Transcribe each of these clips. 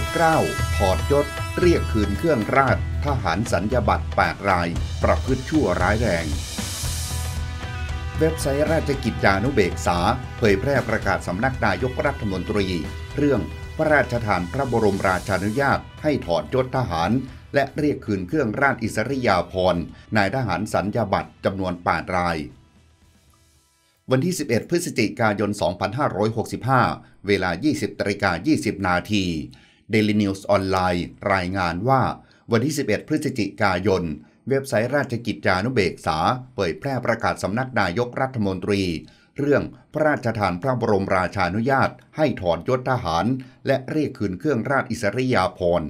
จเกล้า ถอดยศ เรียกคืนเครื่องราช ทหารสัญญบัตร 8 ราย ประพฤติชั่วร้ายแรง เว็บไซต์ราชกิจจานุเบกษา เผยแพร่ประกาศสำนักนายกรัฐมนตรีเรื่อง พระราชทานพระบรมราชานุญาตให้ถอดยศทหาร และเรียกคืนเครื่องราชอิสริยาภรณ์นายทหารสัญญาบัตรจำนวน8ราย วันที่ 11 พฤศจิกายน 2565 เวลา 20ตรกา20นาทีเดลินิวส์ออนไลน์รายงานว่าวันที่ 11 พฤศจิกายน เว็บไซต์ราชกิจจานุเบกษาเผยแพร่ประกาศสำนักนายกรัฐมนตรี เรื่อง พระราชทานพระบรมราชานุญาตให้ถอนยศทหาร และเรียกคืนเครื่องราชอิสริยาภรณ์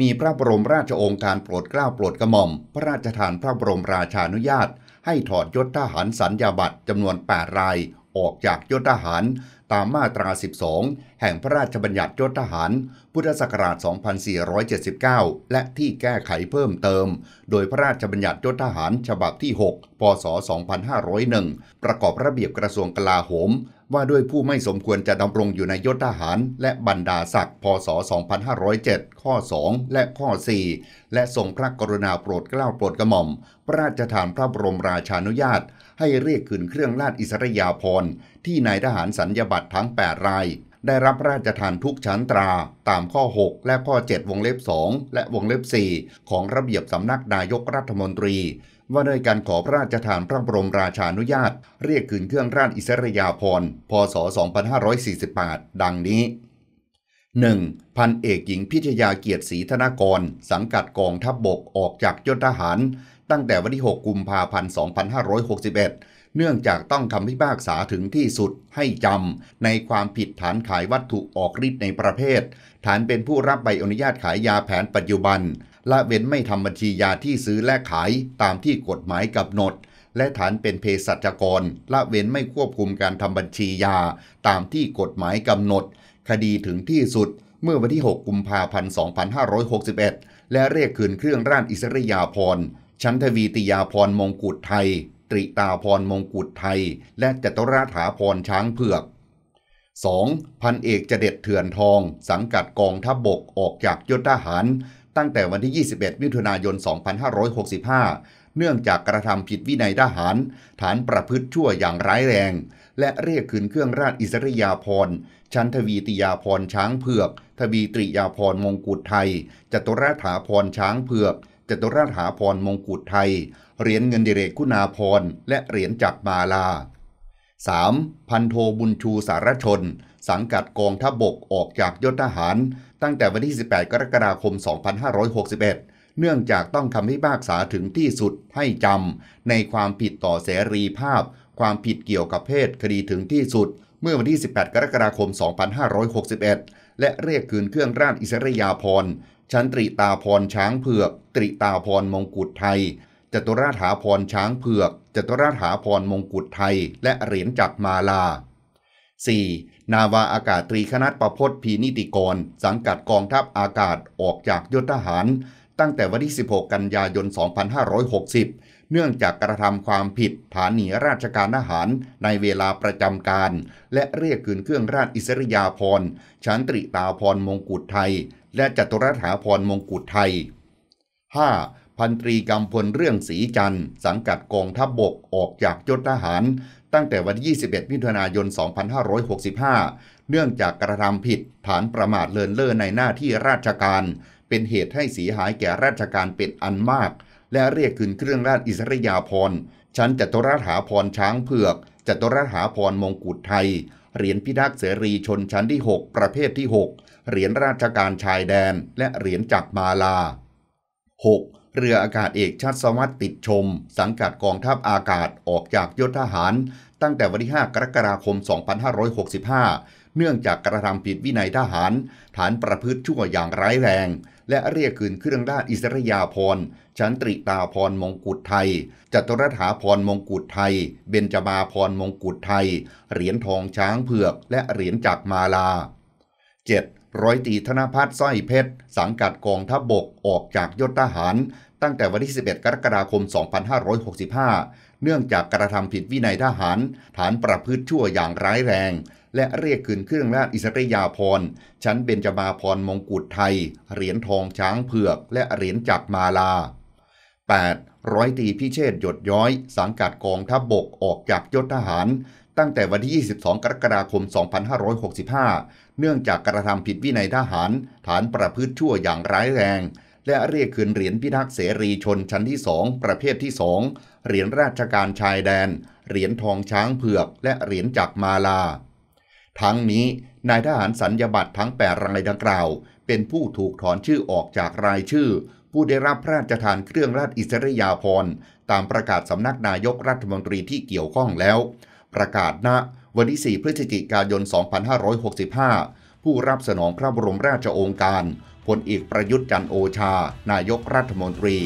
มีพระบรมราชองค์การโปรดเกล้าโปรดกระหม่อมพระราชทานพระบรมราชานุญาต ให้ถอดยศทหารสัญญาบัตรจำนวน8รายออกจากยศทหารตามมาตรา 12 แห่งพระราชบัญญัติยศทหาร พุทธศักราช 2479 และที่แก้ไขเพิ่มเติม โดยพระราชบัญญัติยศทหารฉบับที่ 6 พศ 2501 ประกอบระเบียบกระทรวงกลาโหม ว่าด้วยผู้ไม่สมควรจะดำรงอยู่ในยศทหาร และบรรดาศักดิ์ พศ 2507 ข้อ 2 และข้อ 4 และทรงพระกรุณาโปรดเกล้าโปรดกระหม่อม พระราชทานพระบรมราชานุญาตให้เรียกคืนเครื่องราชอิสริยาภรณ์ที่นายทหารสัญญบัตรทั้ง 8 ราย ได้รับราชทานทุกชั้นตราตามข้อ 6 และข้อ 7 วงเล็บ 2 และวงเล็บ 4 ของระเบียบสำนักนายกรัฐมนตรี ว่าด้วยการขอพระราชทานพระบรมราชานุญาต เรียกคืนเครื่องราชอิสริยาภรณ์ พศ 2548 ดังนี้ 1. พันเอกหญิงพิทยาเกียรติศรีธนากร สังกัดกองทัพบบกออกจากยศทหารตั้งแต่วันที่ 6 กุมภาพันธ์ 2561 เนื่องจากต้องคำพิพากษาถึงที่สุดให้จำในความผิดฐานขายวัตถุออกฤทธิ์ในประเภท ฐานเป็นผู้รับใบอนุญาตขายยาแผนปัจจุบัน ละเว้นไม่ทำบัญชียาที่ซื้อและขายตามที่กฎหมายกำหนด และฐานเป็นเภสัชกรละเว้นไม่ควบคุมการทำบัญชียาตามที่กฎหมายกำหนด คดีถึงที่สุดเมื่อวันที่ 6 กุมภาพันธ์ 2561 และเรียกคืนเครื่องราชอิสริยาภรณ์ชั้นทวีติยาพรมงกุฎไทย ตริตาพรมงกุฎไทย และจตุราถาพรช้างเผือก 2. พันเอกจเด็ดเถื่อนทอง สังกัดกองทัพบบกออกจากยศทหาร ตั้งแต่วันที่ 21 มิถุนายน 2565 เนื่องจากกระทำผิดวินัยทหาร ฐานประพฤติชั่วอย่างร้ายแรง และเรียกคืนเครื่องราชอิสริยาภรณ์ ชั้นทวีติยาพรช้างเผือกทวีตริยาพรมงกุฎไทยจตุราถาพรช้างเผือกจตุราถาพรมงกุฎไทย เหรียญเงินดิเรกคุณาพรและเหรียญจากมาลา 3. พันโทบุญชูสารชน สังกัดกองทัพบบกออกจากยศทหาร ตั้งแต่วันที่ 18 กรกฎาคม 2561 เนื่องจากต้องคำพิพากษาถึงที่สุดให้จำในความผิดต่อเสรีภาพ ความผิดเกี่ยวกับเพศคดีถึงที่สุด เมื่อวันที่ 18 กรกฎาคม 2561และเรียกคืนเครื่องราชอิสริยาภรณ์ชั้นตรีตาพรช้างเผือกตรีตาพรมงกุฎไทยจตุราถาพรช้างเผือกจตุราถาพรมงกุฎไทย และเหรียญจักมาลา 4. นาวาอากาศตรีคณะประพศพีนิติกร สังกัดกองทัพอากาศออกจากยศทหาร ตั้งแต่วันที่ 16 กันยายน 2560เนื่องจากกระทำความผิดฐานหนีราชการทหารในเวลาประจำการ และเรียกคืนเครื่องราชอิสริยาภรณ์ชันตริตาภรณ์มงกุฎไทย และจัตุรัฐาภรณ์มงกุฎไทย 5. พันตรีกำพลเรื่องสีจันทร์ สังกัดกองทัพบบกออกจากยศทหารตั้งแต่วันที่ 21 มิถุนายน 2565 เนื่องจากกระทำผิดฐานประมาทเลินเล่อในหน้าที่ราชการ เป็นเหตุให้เสียหายแก่ราชการเป็นอันมากและเรียกขึ้นเครื่องราชอิสริยาภรณ์ ชั้นจัตุราหาภรณ์ช้างเผือกจัตุราหาภรณ์มงกุฎไทย เหรียญพิทักษ์เสรีชนชั้นที่ 6 ประเภทที่ 6 เหรียญราชการชายแดนและเหรียญจักรมาลา 6. เรืออากาศเอกชัดสวัสดิ์ติดชม สังกัดกองทัพอากาศออกจากยศทหาร ตั้งแต่วันที่5กรกฎาคม 2565เนื่องจากกระทำผิดวินัยทหาร ฐานประพฤติชั่วอย่างร้ายแรงและเรียกคืนเครื่องราชอิสริยาภรณ์ชั้นตริตาภรณ์มงกุฎไทยจตุรถาภรณ์มงกุฎไทยเบญจมาภรณ์มงกุฎไทยเหรียญทองช้างเผือก และเหรียญจากมาลา 7. ร้อยตีธนพัฒน์สร้อยเพชร สังกัดกองทัพบบกออกจากยศทหาร ตั้งแต่วันที่11 กรกฎาคม 2565 เนื่องจากกระทำผิดวินัยทหาร ฐานประพฤติชั่วอย่างร้ายแรงและเรียกคืนเครื่องราชอิสริยาภรณ์ชั้นเบญจมาภรณ์มงกุฎไทย เหรียญทองช้างเผือก และเหรียญจักมาลา 8. ร้อยตีพิเชษหยดย้อย สังกัดกองทัพบบกออกจากยศทหาร ตั้งแต่วันที่ 22 กรกฎาคม 2565 เนื่องจากกระทำผิดวินัยทหาร ฐานประพฤติชั่วอย่างร้ายแรง และเรียกคืนเหรียญพิทักษ์เสรีชนชั้นที่2ประเภทที่2เหรียญราชการชายแดน เหรียญทองช้างเผือก และเหรียญจักมาลาทั้งนี้ นายทหารสัญญบัตรทั้ง 8รายดังกล่าว เป็นผู้ถูกถอนชื่อออกจากรายชื่อ ผู้ได้รับพระราชทานเครื่องราชอิสริยาภรณ์ ตามประกาศสำนักนายกรัฐมนตรีที่เกี่ยวข้องแล้ว ประกาศณวันที่ 4 พฤศจิกายน 2565 ผู้รับสนองพระบรมราชโองการพลเอกประยุทธ์จันโอชา นายกรัฐมนตรี